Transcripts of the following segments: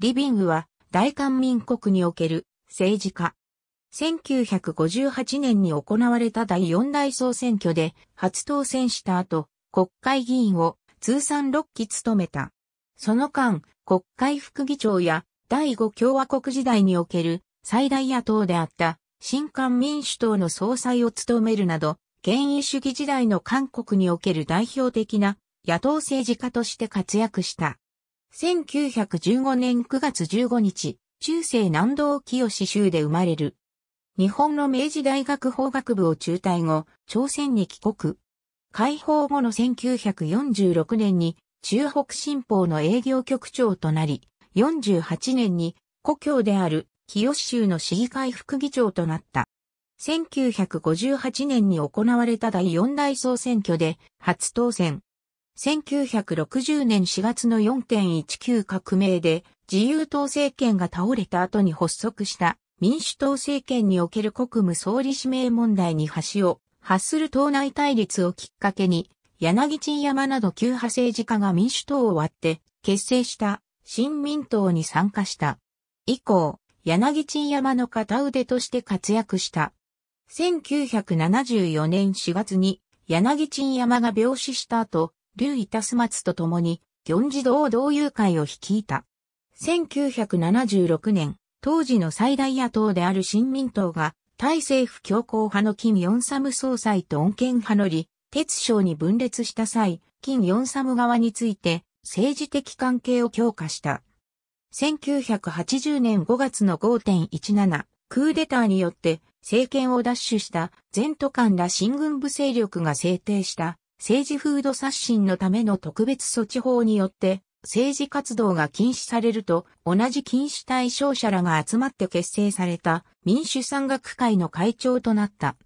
リビングは大韓民国における政治家。1958年に行われた第四大総選挙で初当選した後、国会議員を通算6期務めた。その間、国会副議長や第五共和国時代における最大野党であった新韓民主党の総裁を務めるなど、権威主義時代の韓国における代表的な野党政治家として活躍した。1915年9月15日、中世南道清州で生まれる。日本の明治大学法学部を中退後、朝鮮に帰国。解放後の1946年に中北新報の営業局長となり、48年に故郷である清州の市議会副議長となった。1958年に行われた第四大総選挙で初当選。1960年4月の4.19革命で自由党政権が倒れた後に発足した民主党政権における国務総理指名問題に橋を発する党内対立をきっかけに柳地山など旧派政治家が民主党を割って結成した新民党に参加した。以降、柳地山の片腕として活躍した。1974年4月に柳地山が病死した後、劉イタ松と共に、四事堂同友会を率いた。1976年、当時の最大野党である新民党が、大政府強硬派の金四三総裁と恩恵派の李、鉄省に分裂した際、金四三側について、政治的関係を強化した。1980年5月の5.17、クーデターによって政権を奪取した全都間ら新軍部勢力が制定した政治風土刷新のための特別措置法によって、政治活動が禁止されると、同じ禁止対象者らが集まって結成された民主山岳会の会長となった。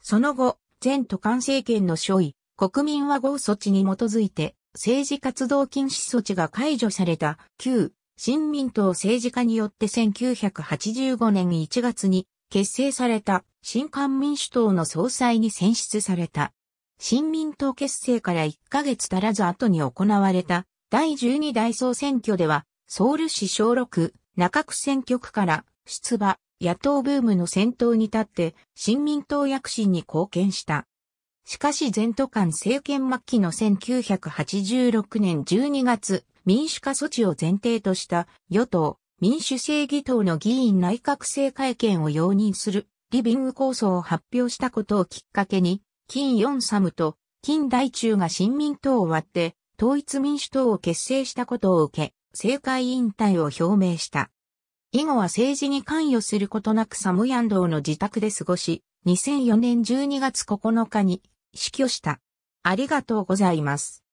その後、前都管政権の諸位、国民和合措置に基づいて、政治活動禁止措置が解除された旧新民党政治家によって1985年1月に結成された新官民主党の総裁に選出された。新民党結成から1ヶ月足らず後に行われた第12大総選挙では、ソウル市小6、中区選挙区から出馬、野党ブームの先頭に立って新民党躍進に貢献した。しかし前途間政権末期の1986年12月、民主化措置を前提とした与党、民主正義党の議員内閣制会見を容認するリビング構想を発表したことをきっかけに、金四サムと金大中が新民党を割って統一民主党を結成したことを受け、政界引退を表明した。以後は政治に関与することなくサムヤンドの自宅で過ごし、2004年12月9日に死去した。ありがとうございます。